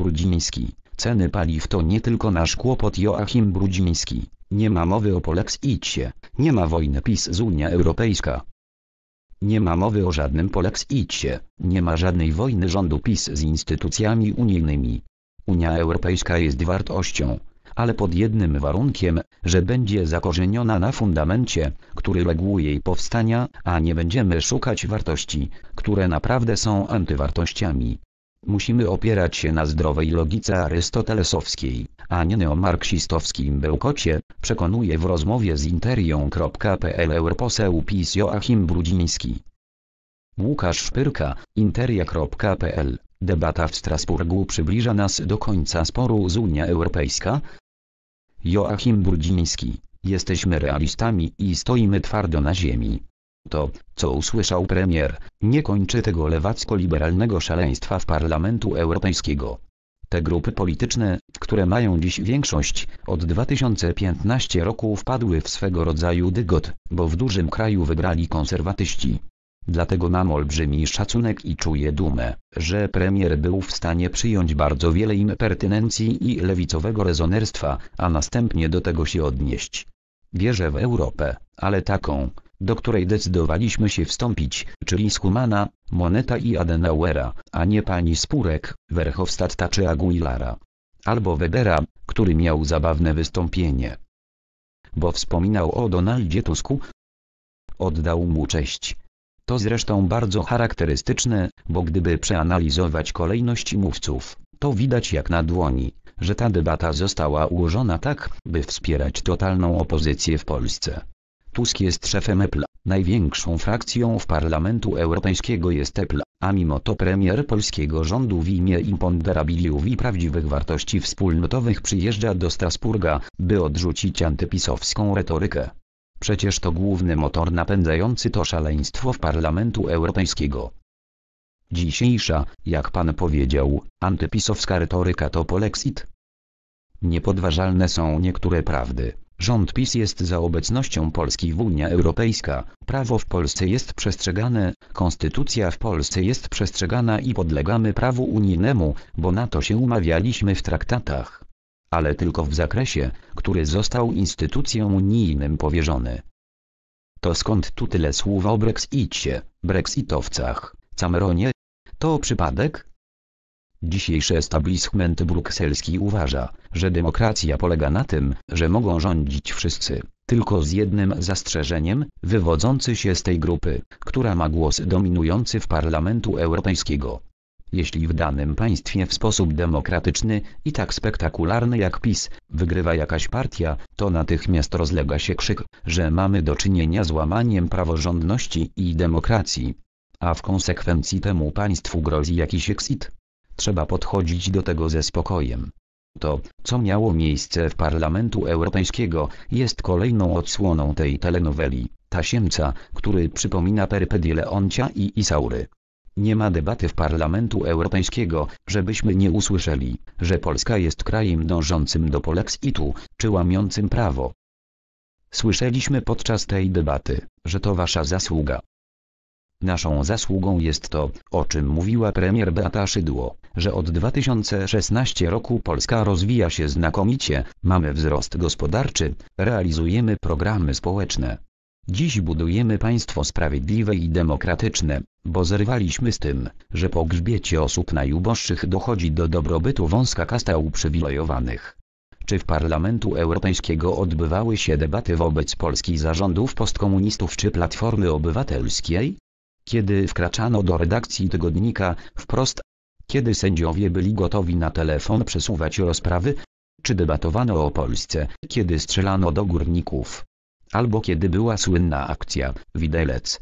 Brudziński. Ceny paliw to nie tylko nasz kłopot Joachim Brudziński. Nie ma mowy o polexicie, nie ma wojny PiS z Unia Europejska. Nie ma mowy o żadnym polexicie, nie ma żadnej wojny rządu PiS z instytucjami unijnymi. Unia Europejska jest wartością, ale pod jednym warunkiem, że będzie zakorzeniona na fundamencie, który regułuje jej powstania, a nie będziemy szukać wartości, które naprawdę są antywartościami. Musimy opierać się na zdrowej logice arystotelesowskiej, a nie neomarksistowskim bełkocie, przekonuje w rozmowie z interią.pl europoseł PiS Joachim Brudziński. Łukasz Szpyrka, interia.pl Debata w Strasburgu przybliża nas do końca sporu z Unia Europejska. Joachim Brudziński, jesteśmy realistami i stoimy twardo na ziemi. To, co usłyszał premier, nie kończy tego lewacko-liberalnego szaleństwa w Parlamentu Europejskiego. Te grupy polityczne, które mają dziś większość, od 2015 roku wpadły w swego rodzaju dygot, bo w dużym kraju wybrali konserwatyści. Dlatego mam olbrzymi szacunek i czuję dumę, że premier był w stanie przyjąć bardzo wiele impertynencji i lewicowego rezonerstwa, a następnie do tego się odnieść. Wierzę w Europę, ale taką, do której decydowaliśmy się wstąpić, czyli Skumana, Moneta i Adenauera, a nie pani Spurek, Verhofstadta czy Aguilara. Albo Webera, który miał zabawne wystąpienie. Bo wspominał o Donaldzie Tusku. Oddał mu cześć. To zresztą bardzo charakterystyczne, bo gdyby przeanalizować kolejność mówców, to widać jak na dłoni, że ta debata została ułożona tak, by wspierać totalną opozycję w Polsce. Tusk jest szefem EPL, największą frakcją w Parlamentu Europejskiego jest EPL, a mimo to premier polskiego rządu w imię imponderabiliów i prawdziwych wartości wspólnotowych przyjeżdża do Strasburga, by odrzucić antypisowską retorykę. Przecież to główny motor napędzający to szaleństwo w Parlamentu Europejskiego. Dzisiejsza, jak pan powiedział, antypisowska retoryka to polexit. Niepodważalne są niektóre prawdy, Rząd PiS jest za obecnością Polski w Unii Europejska, prawo w Polsce jest przestrzegane, konstytucja w Polsce jest przestrzegana i podlegamy prawu unijnemu, bo na to się umawialiśmy w traktatach. Ale tylko w zakresie, który został instytucjom unijnym powierzony. To skąd tu tyle słów o Brexicie, brexitowcach, Cameronie? To przypadek? Dzisiejszy establishment brukselski uważa, że demokracja polega na tym, że mogą rządzić wszyscy, tylko z jednym zastrzeżeniem, wywodzący się z tej grupy, która ma głos dominujący w Parlamentu Europejskiego. Jeśli w danym państwie w sposób demokratyczny i tak spektakularny jak PiS wygrywa jakaś partia, to natychmiast rozlega się krzyk, że mamy do czynienia z łamaniem praworządności i demokracji. A w konsekwencji temu państwu grozi jakiś exit. Trzeba podchodzić do tego ze spokojem. To, co miało miejsce w Parlamentu Europejskiego, jest kolejną odsłoną tej telenoweli, tasiemca, który przypomina perypedie Leoncia i Isaury. Nie ma debaty w Parlamentu Europejskiego, żebyśmy nie usłyszeli, że Polska jest krajem dążącym do polexitu, czy łamiącym prawo. Słyszeliśmy podczas tej debaty, że to wasza zasługa, Naszą zasługą jest to, o czym mówiła premier Beata Szydło, że od 2016 roku Polska rozwija się znakomicie, mamy wzrost gospodarczy, realizujemy programy społeczne. Dziś budujemy państwo sprawiedliwe i demokratyczne, bo zerwaliśmy z tym, że po grzbiecie osób najuboższych dochodzi do dobrobytu wąska kasta uprzywilejowanych. Czy w Parlamentu Europejskiego odbywały się debaty wobec Polski zarządów postkomunistów czy Platformy Obywatelskiej? kiedy wkraczano do redakcji tygodnika, wprost, kiedy sędziowie byli gotowi na telefon przesuwać rozprawy, czy debatowano o Polsce, kiedy strzelano do górników, albo kiedy była słynna akcja Widelec.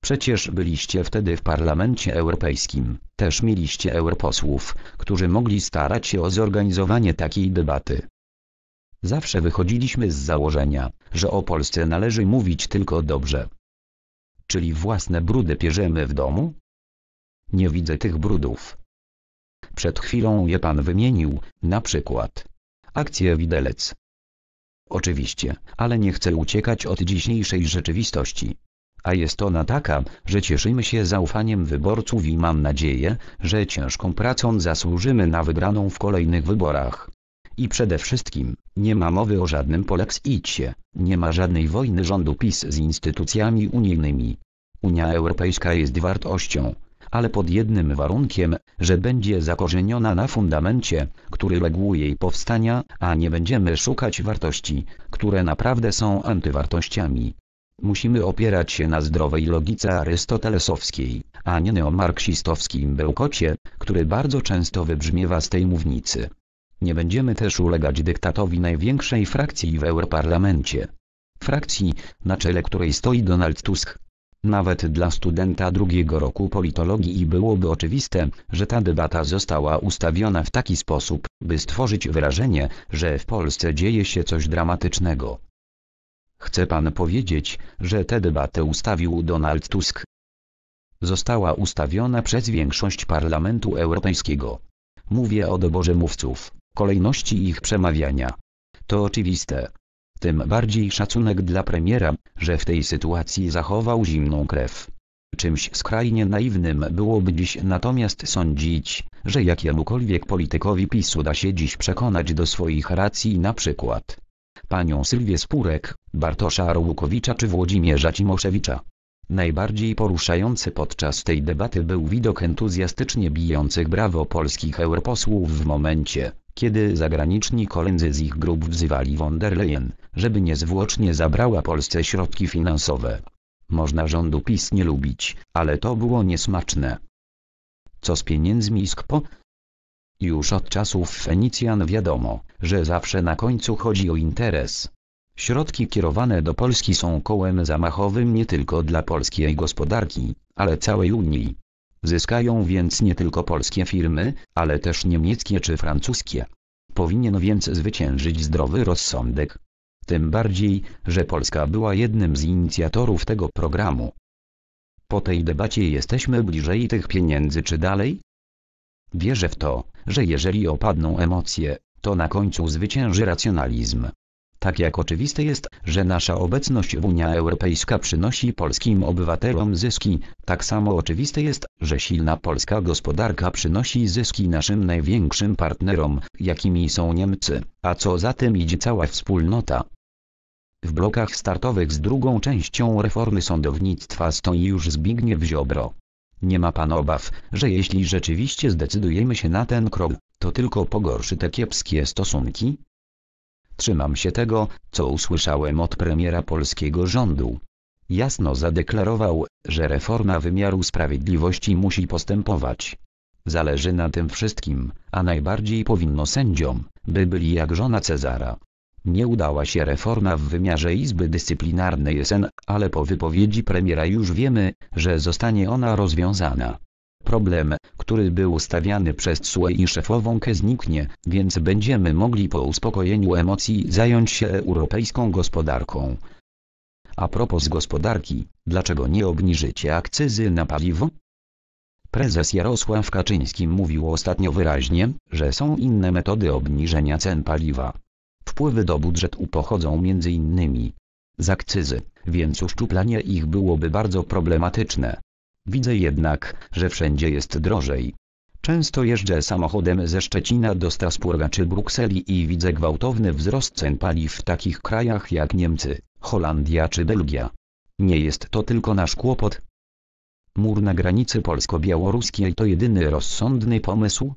Przecież byliście wtedy w Parlamencie Europejskim, też mieliście europosłów, którzy mogli starać się o zorganizowanie takiej debaty. Zawsze wychodziliśmy z założenia, że o Polsce należy mówić tylko dobrze, czyli własne brudy pierzemy w domu? Nie widzę tych brudów. Przed chwilą je pan wymienił, na przykład. Akcje widelec. Oczywiście, ale nie chcę uciekać od dzisiejszej rzeczywistości. A jest ona taka, że cieszymy się zaufaniem wyborców i mam nadzieję, że ciężką pracą zasłużymy na wybraną w kolejnych wyborach. I przede wszystkim, nie ma mowy o żadnym polexicie, nie ma żadnej wojny rządu PiS z instytucjami unijnymi. Unia Europejska jest wartością, ale pod jednym warunkiem, że będzie zakorzeniona na fundamencie, który regułuje jej powstania, a nie będziemy szukać wartości, które naprawdę są antywartościami. Musimy opierać się na zdrowej logice arystotelesowskiej, a nie neomarksistowskim bełkocie, który bardzo często wybrzmiewa z tej mównicy. Nie będziemy też ulegać dyktatowi największej frakcji w Europarlamencie. Frakcji, na czele której stoi Donald Tusk. Nawet dla studenta drugiego roku politologii byłoby oczywiste, że ta debata została ustawiona w taki sposób, by stworzyć wrażenie, że w Polsce dzieje się coś dramatycznego. Chce pan powiedzieć, że tę debatę ustawił Donald Tusk? Została ustawiona przez większość Parlamentu Europejskiego. Mówię o doborze mówców kolejności ich przemawiania. To oczywiste. Tym bardziej szacunek dla premiera, że w tej sytuacji zachował zimną krew. Czymś skrajnie naiwnym byłoby dziś natomiast sądzić, że jakiemukolwiek politykowi PiSu da się dziś przekonać do swoich racji na przykład panią Sylwię Spurek, Bartosza Arłukowicza czy Włodzimierza Cimoszewicza. Najbardziej poruszający podczas tej debaty był widok entuzjastycznie bijących brawo polskich europosłów w momencie, kiedy zagraniczni koledzy z ich grup wzywali von der Leyen, żeby niezwłocznie zabrała Polsce środki finansowe. Można rządu PiS nie lubić, ale to było niesmaczne. Co z pieniędzmi ISKPO? Już od czasów Fenicjan wiadomo, że zawsze na końcu chodzi o interes. Środki kierowane do Polski są kołem zamachowym nie tylko dla polskiej gospodarki, ale całej Unii. Zyskają więc nie tylko polskie firmy, ale też niemieckie czy francuskie. Powinien więc zwyciężyć zdrowy rozsądek. Tym bardziej, że Polska była jednym z inicjatorów tego programu. Po tej debacie jesteśmy bliżej tych pieniędzy czy dalej? Wierzę w to, że jeżeli opadną emocje, to na końcu zwycięży racjonalizm tak jak oczywiste jest, że nasza obecność w Unia Europejska przynosi polskim obywatelom zyski, tak samo oczywiste jest, że silna polska gospodarka przynosi zyski naszym największym partnerom, jakimi są Niemcy, a co za tym idzie cała wspólnota. W blokach startowych z drugą częścią reformy sądownictwa stoi już Zbigniew Ziobro. Nie ma pan obaw, że jeśli rzeczywiście zdecydujemy się na ten krok, to tylko pogorszy te kiepskie stosunki, Trzymam się tego, co usłyszałem od premiera polskiego rządu. Jasno zadeklarował, że reforma wymiaru sprawiedliwości musi postępować. Zależy na tym wszystkim, a najbardziej powinno sędziom, by byli jak żona Cezara. Nie udała się reforma w wymiarze Izby Dyscyplinarnej SN, ale po wypowiedzi premiera już wiemy, że zostanie ona rozwiązana. Problem, który był stawiany przez Sue i szefową zniknie, więc będziemy mogli po uspokojeniu emocji zająć się europejską gospodarką. A propos gospodarki, dlaczego nie obniżycie akcyzy na paliwo? Prezes Jarosław Kaczyński mówił ostatnio wyraźnie, że są inne metody obniżenia cen paliwa. Wpływy do budżetu pochodzą m.in. z akcyzy, więc uszczuplanie ich byłoby bardzo problematyczne. Widzę jednak, że wszędzie jest drożej. Często jeżdżę samochodem ze Szczecina do Strasburga czy Brukseli i widzę gwałtowny wzrost cen paliw w takich krajach jak Niemcy, Holandia czy Belgia. Nie jest to tylko nasz kłopot. Mur na granicy polsko-białoruskiej to jedyny rozsądny pomysł?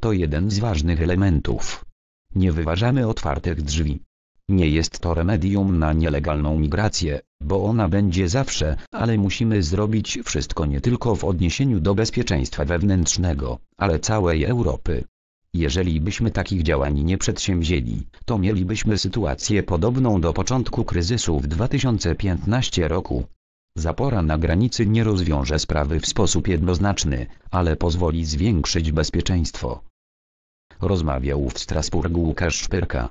To jeden z ważnych elementów. Nie wyważamy otwartych drzwi. Nie jest to remedium na nielegalną migrację, bo ona będzie zawsze, ale musimy zrobić wszystko nie tylko w odniesieniu do bezpieczeństwa wewnętrznego, ale całej Europy. Jeżeli byśmy takich działań nie przedsięwzięli, to mielibyśmy sytuację podobną do początku kryzysu w 2015 roku. Zapora na granicy nie rozwiąże sprawy w sposób jednoznaczny, ale pozwoli zwiększyć bezpieczeństwo. Rozmawiał w Strasburgu Łukasz Szpyrka,